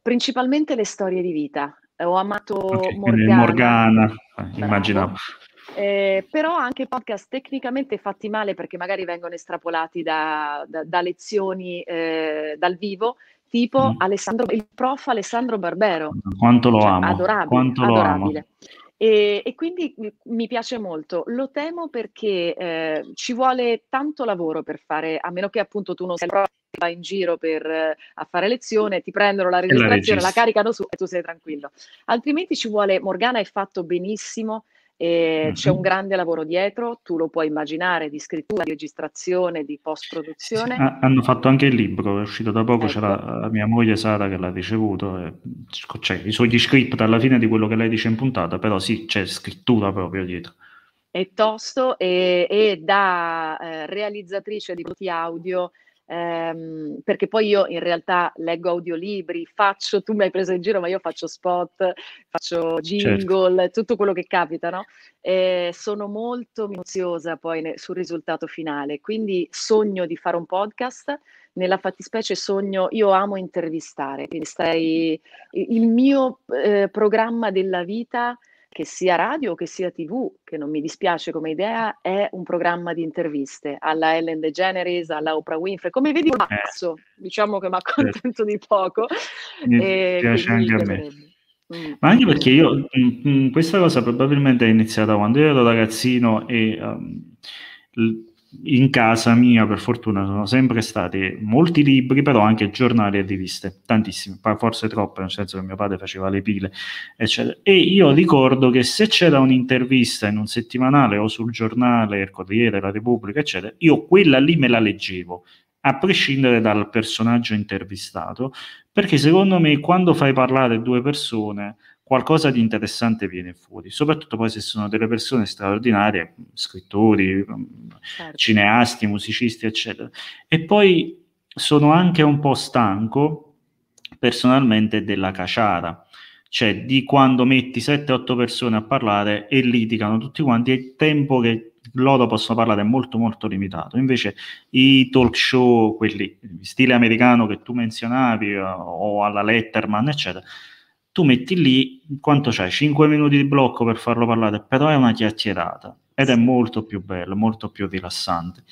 principalmente le storie di vita. Ho amato okay, Morgana. Morgana, Bravo. immaginavo. Eh, però anche podcast tecnicamente fatti male perché magari vengono estrapolati da, da, da lezioni eh, dal vivo, tipo mm. Alessandro, il prof Alessandro Barbero. Quanto lo cioè, amo. Adorabile. Quanto lo adorabile. Amo. E, e, quindi mi piace molto. Lo temo perché eh, ci vuole tanto lavoro per fare, a meno che appunto tu non sei vai in giro per, eh, a fare lezione, ti prendono la registrazione, la, la, caricano su e tu sei tranquillo. Altrimenti ci vuole, Morgana è fatto benissimo, e C'è un mhm. grande lavoro dietro, tu lo puoi immaginare, di scrittura, di registrazione, di post-produzione. Sì, hanno fatto anche il libro, è uscito da poco, ecco. c'era mia moglie Sara che l'ha ricevuto, cioè, i suoi script alla fine di quello che lei dice in puntata, però sì, c'è scrittura proprio dietro. È tosto e, e da eh, realizzatrice di prodotti audio ehm, perché poi io in realtà leggo audiolibri, faccio, tu mi hai preso in giro, ma io faccio spot, faccio certo. jingle, certo. tutto quello che capita, no? Eh, sono molto minuziosa poi ne, sul risultato finale, quindi sogno di fare un podcast, nella fattispecie sogno, io amo intervistare, quindi stai, il mio eh, programma della vita che sia radio, o che sia tv, che non mi dispiace come idea, è un programma di interviste alla Ellen DeGeneres, alla Oprah Winfrey, come vedi un eh. passo, diciamo che mi accontento di poco. Mi e piace anche a me. Mm. Ma anche perché io mh, mm, mh, mm, questa cosa probabilmente è iniziata quando io ero ragazzino e um, in casa mia, per fortuna, sono sempre stati molti libri, però anche giornali e riviste, tantissime, forse troppe, nel senso che mio padre faceva le pile, eccetera. E io ricordo che se c'era un'intervista in un settimanale o sul giornale, il Corriere, la Repubblica, eccetera, io quella lì me la leggevo, a prescindere dal personaggio intervistato, perché secondo me quando fai parlare due persone qualcosa di interessante viene fuori, soprattutto poi se sono delle persone straordinarie, scrittori, mm, certo. cineasti, musicisti, eccetera. E poi sono anche un po' stanco personalmente della caciara, cioè di quando metti 7-8 persone a parlare e litigano tutti quanti e il tempo che loro possono parlare è molto molto limitato. Invece i talk show, quelli stile americano che tu menzionavi eh, o alla Letterman, eccetera, tu metti lì quanto c'è 5 minuti di blocco per farlo parlare, però è una chiacchierata ed è molto più bello, molto più rilassante.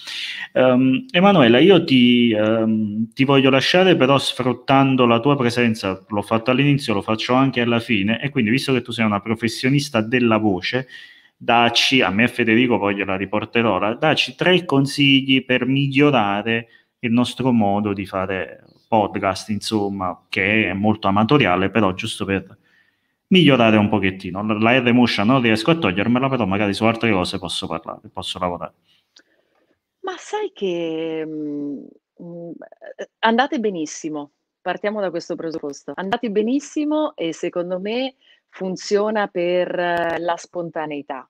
Um, Emanuela, io ti, um, ti, voglio lasciare però sfruttando la tua presenza, l'ho fatto all'inizio, lo faccio anche alla fine, e quindi visto che tu sei una professionista della voce, dacci, a me e Federico poi gliela riporterò, dacci tre consigli per migliorare il nostro modo di fare podcast, insomma, che è molto amatoriale, però giusto per migliorare un pochettino. La R motion non riesco a togliermela, però magari su altre cose posso parlare, posso lavorare. Ma sai che mh, mm, mm, andate benissimo, partiamo da questo presupposto. Andate benissimo e secondo me funziona per eh, la spontaneità.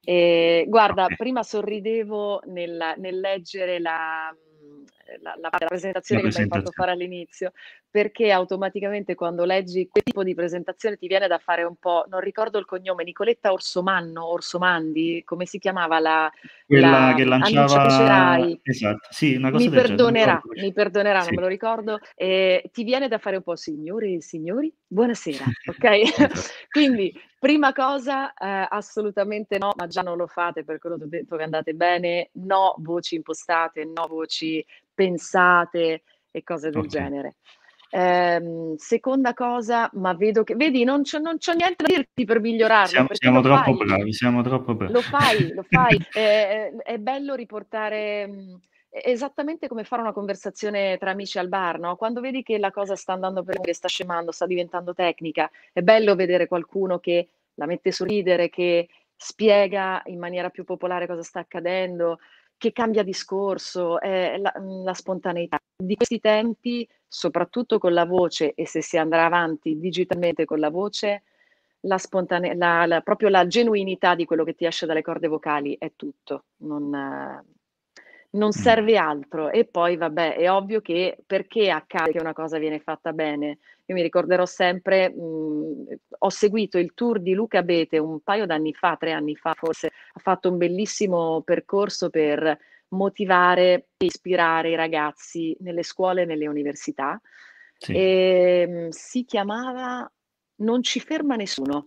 E, guarda, okay. prima sorridevo nel, nel leggere la, mm, la, la, la presentazione la che mi hai fatto fare all'inizio, perché automaticamente quando leggi quel tipo di presentazione ti viene da fare un po', non ricordo il cognome, Nicoletta Orsomanno, Orsomandi, come si chiamava la... Quella che lanciava... Esatto, sì, una cosa mi del perdonerà, genere. Mi perdonerà, sì. non me lo ricordo. Eh, ti viene da fare un po', signori e signori, buonasera, ok? Quindi Prima cosa, eh, assolutamente no, ma già non lo fate per quello che ho andate bene, no voci impostate, no voci pensate e cose del okay. genere. Eh, seconda cosa, ma vedo che vedi, non c'ho, non c'ho niente da dirti per migliorarlo. Siamo, siamo troppo fai, bravi, siamo troppo bravi. Lo fai, lo fai. Eh, eh, è bello riportare mm, esattamente come fare una conversazione tra amici al bar, no? Quando vedi che la cosa sta andando per lunghe, sta scemando, sta diventando tecnica, è bello vedere qualcuno che la mette su ridere, che spiega in maniera più popolare cosa sta accadendo che cambia discorso, eh, la, mm, la, spontaneità. Di questi tempi, soprattutto con la voce e se si andrà avanti digitalmente con la voce, la spontane- la, la, proprio la genuinità di quello che ti esce dalle corde vocali è tutto, non, non mm. serve altro. E poi, vabbè, è ovvio che perché accade che una cosa viene fatta bene io mi ricorderò sempre, mh, mhmm, ho seguito il tour di Luca Bete un paio d'anni fa, tre anni fa forse, ha fatto un bellissimo percorso per motivare e ispirare i ragazzi nelle scuole e nelle università. Sì. E, ehm, mh, si chiamava Non ci ferma nessuno.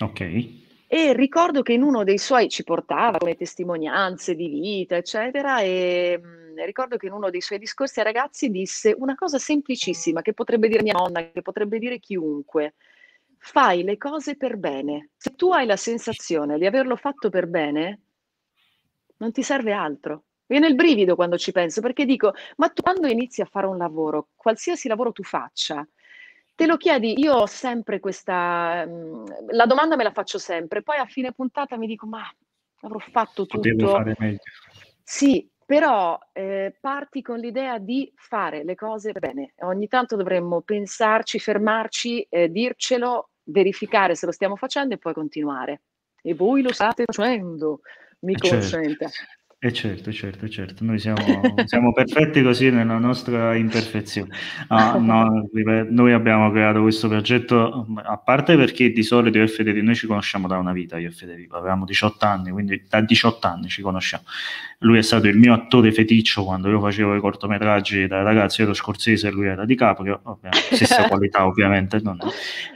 Ok. E ricordo che in uno dei suoi ci portava come testimonianze di vita, eccetera, e mh, ricordo che in uno dei suoi discorsi ai ragazzi disse una cosa semplicissima che potrebbe dire mia nonna, che potrebbe dire chiunque. Fai le cose per bene. Se tu hai la sensazione di averlo fatto per bene, non ti serve altro. Viene il brivido quando ci penso, perché dico, ma tu quando inizi a fare un lavoro, qualsiasi lavoro tu faccia, Te lo chiedi, io ho sempre questa, mm, la domanda me la faccio sempre, poi a fine puntata mi dico, ma avrò fatto tutto. fare meglio. Sì, però eh, parti con l'idea di fare le cose bene. Ogni tanto dovremmo pensarci, fermarci, eh, dircelo, verificare se lo stiamo facendo e poi continuare. E voi lo state facendo, mi eh, certo. consente. E eh, certo, certo, certo, noi siamo, siamo perfetti così nella nostra imperfezione. Ah, no, noi abbiamo creato questo progetto, a parte perché di solito io e Federico, noi ci conosciamo da una vita, io e Federico, avevamo 18 anni, quindi da 18 anni ci conosciamo. Lui è stato il mio attore feticcio quando io facevo i cortometraggi da ragazzo, io ero scorsese e lui era di capo, che ovviamente, stessa qualità ovviamente. Non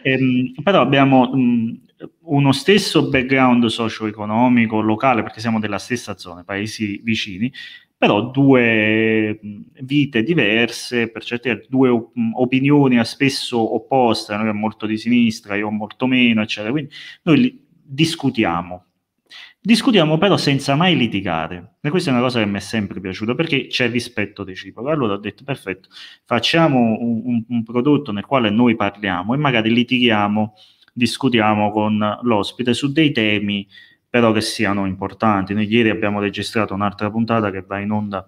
è. E, ehm, però abbiamo... Mh, uno stesso background socio-economico, locale, perché siamo della stessa zona, paesi vicini, però due vite diverse, per certi versi, due opinioni spesso opposte, noi è molto di sinistra, io molto meno, eccetera. Quindi noi discutiamo, Discutiamo però senza mai litigare. E questa è una cosa che mi è sempre piaciuta perché c'è rispetto reciproco. Allora ho detto, perfetto, facciamo un, un prodotto nel quale noi parliamo e magari litighiamo discutiamo con l'ospite su dei temi però che siano importanti. Noi ieri abbiamo registrato un'altra puntata che va in onda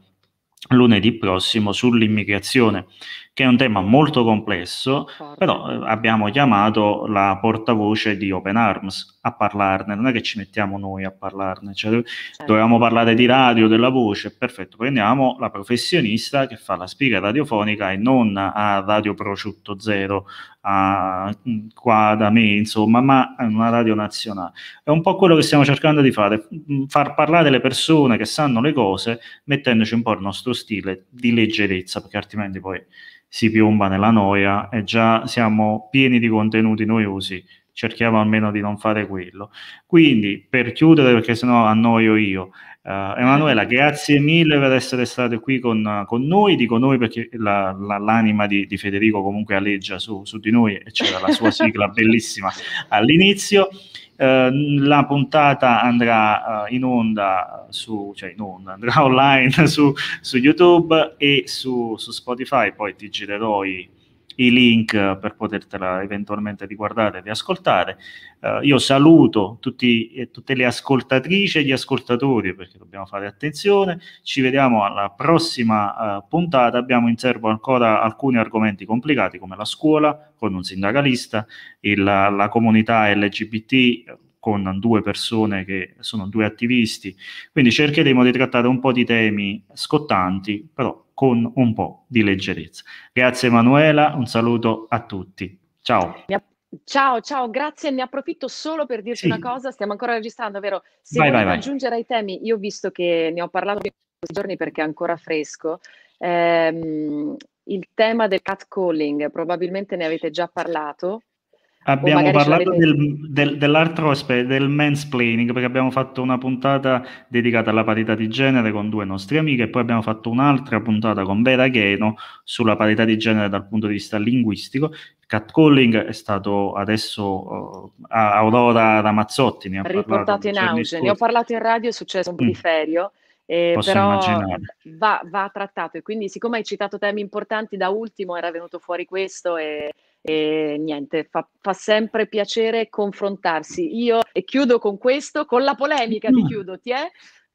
lunedì prossimo sull'immigrazione che è un tema molto complesso, però eh, abbiamo chiamato la portavoce di Open Arms a parlarne, non è che ci mettiamo noi a parlarne, cioè, certo. dovevamo parlare di radio, della voce, perfetto, prendiamo la professionista che fa la spiga radiofonica e non a Radio Prosciutto Zero a, mm, qua da me, insomma, ma a una radio nazionale. È un po' quello che stiamo cercando di fare, mm, far parlare le persone che sanno le cose mettendoci un po' il nostro stile di leggerezza, perché altrimenti poi si piomba nella noia e già siamo pieni di contenuti noiosi cerchiamo almeno di non fare quello. Quindi, per chiudere, perché sennò annoio io, Uh, Emanuela, grazie mille per essere stato qui con, con noi, dico noi perché la, la, l'anima di, di, Federico comunque alleggia su, su, di noi e c'era la sua sigla bellissima all'inizio. Uh, la puntata andrà uh, in onda su, cioè in onda, andrà online su, su YouTube e su, su Spotify, poi ti girerò i, i link eh, per potertela eventualmente riguardare e riascoltare. Uh, io saluto tutti, eh, tutte le ascoltatrici e gli ascoltatori perché dobbiamo fare attenzione. Ci vediamo alla prossima uh, puntata. Abbiamo in serbo ancora alcuni argomenti complicati come la scuola con un sindacalista, il, la, la comunità LGBT con due persone che sono due attivisti. Quindi cercheremo di trattare un po' di temi scottanti, però con un po' di leggerezza. Grazie Emanuela, un saluto a tutti. Ciao. Ciao, ciao, grazie. Ne approfitto solo per dirci sì. una cosa. Stiamo ancora registrando, vero? Se vai, vai, vai, aggiungere ai temi, io ho visto che ne ho parlato questi giorni perché è ancora fresco. Ehm, il tema del cat calling, probabilmente ne avete già parlato. Abbiamo parlato del, del, dell'altro aspetto, del mansplaining, perché abbiamo fatto una puntata dedicata alla parità di genere con due nostre amiche e poi abbiamo fatto un'altra puntata con Vera Cheno sulla parità di genere dal punto di vista linguistico. Catcalling è stato adesso uh, Aurora Ramazzotti, ne ha riportato in auge. Ne ho parlato in radio, è successo un periferio. Mm. Eh, però va, va, trattato e quindi siccome hai citato temi importanti da ultimo era venuto fuori questo e e niente, fa, fa sempre piacere confrontarsi. Io e chiudo con questo, con la polemica ti mm. chiudo, ti è?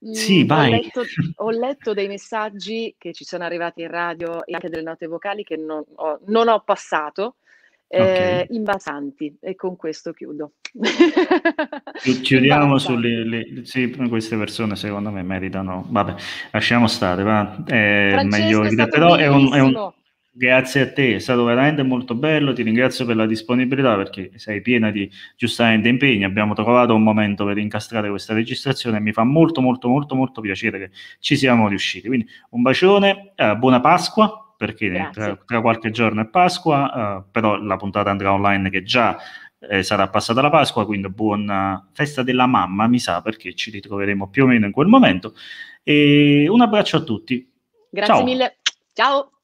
Mm, sì, vai. ho, letto, ho letto, dei messaggi che ci sono arrivati in radio e anche delle note vocali che non ho, non ho passato, eh, okay. eh, invasanti, e con questo chiudo. Chiudiamo sulle le, sì, queste persone, secondo me, meritano. Vabbè, lasciamo stare, va. Eh, è Francesco meglio, è però è un, è un Grazie a te, è stato veramente molto bello, ti ringrazio per la disponibilità perché sei piena di giustamente impegni, abbiamo trovato un momento per incastrare questa registrazione e mi fa molto molto molto molto piacere che ci siamo riusciti. Quindi un bacione, eh, buona Pasqua perché tra, tra, qualche giorno è Pasqua, eh, però la puntata andrà online che già eh, sarà passata la Pasqua, quindi buona eh, festa della mamma, mi sa, perché ci ritroveremo più o meno in quel momento. E un abbraccio a tutti. Grazie Ciao. mille. Ciao.